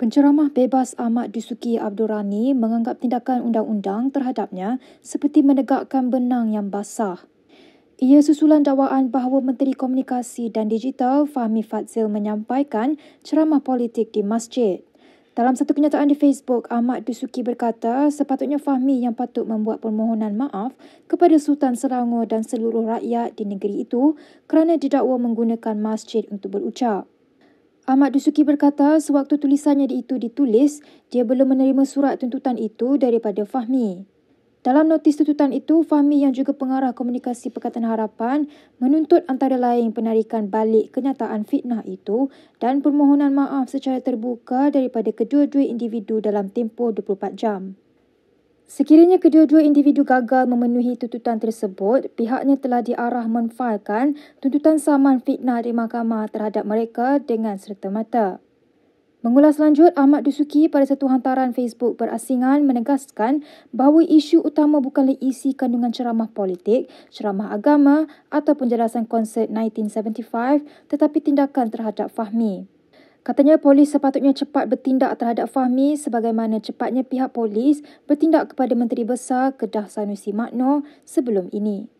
Penceramah bebas Ahmad Dusuki Abdul Rani menganggap tindakan undang-undang terhadapnya seperti menegakkan benang yang basah. Ia susulan dakwaan bahawa Menteri Komunikasi dan Digital Fahmi Fadzil menyampaikan ceramah politik di masjid. Dalam satu kenyataan di Facebook, Ahmad Dusuki berkata sepatutnya Fahmi yang patut membuat permohonan maaf kepada Sultan Selangor dan seluruh rakyat di negeri itu kerana didakwa menggunakan masjid untuk berucap. Ahmad Dusuki berkata sewaktu tulisannya di itu ditulis, dia belum menerima surat tuntutan itu daripada Fahmi. Dalam notis tuntutan itu, Fahmi yang juga pengarah komunikasi Pekatan Harapan menuntut antara lain penarikan balik kenyataan fitnah itu dan permohonan maaf secara terbuka daripada kedua-dua individu dalam tempoh 24 jam. Sekiranya kedua-dua individu gagal memenuhi tuntutan tersebut, pihaknya telah diarah menfailkan tuntutan saman fitnah di mahkamah terhadap mereka dengan serta-merta. Mengulas lanjut, Ahmad Dusuki pada satu hantaran Facebook berasingan menegaskan bahawa isu utama bukanlah isi kandungan ceramah politik, ceramah agama atau penjelasan konsert 1975 tetapi tindakan terhadap Fahmi. Katanya polis sepatutnya cepat bertindak terhadap Fahmi sebagaimana cepatnya pihak polis bertindak kepada Menteri Besar Kedah Sanusi Makno sebelum ini.